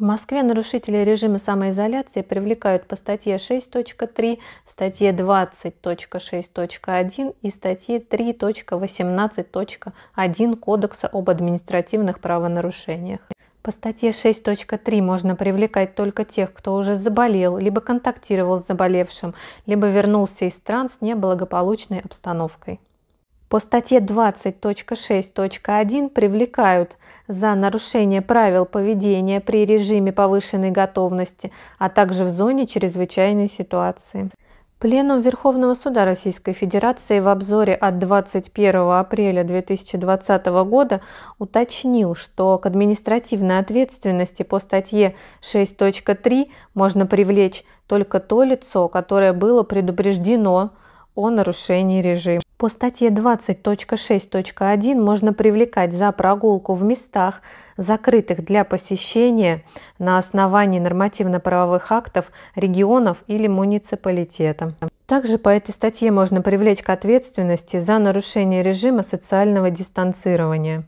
В Москве нарушители режима самоизоляции привлекают по статье 6.3, статье 20.6.1 и статье 3.18.1 Кодекса об административных правонарушениях. По статье 6.3 можно привлекать только тех, кто уже заболел, либо контактировал с заболевшим, либо вернулся из стран с неблагополучной обстановкой по статье 20.6.1 привлекают за нарушение правил поведения при режиме повышенной готовности, а также в зоне чрезвычайной ситуации. Пленум Верховного суда Российской Федерации в обзоре от 21 апреля 2020 года уточнил, что к административной ответственности по статье 6.3 можно привлечь только то лицо, которое было предупреждено о нарушении режима. По статье 20.6.1 можно привлекать за прогулку в местах, закрытых для посещения на основании нормативно-правовых актов регионов или муниципалитета. Также по этой статье можно привлечь к ответственности за нарушение режима социального дистанцирования.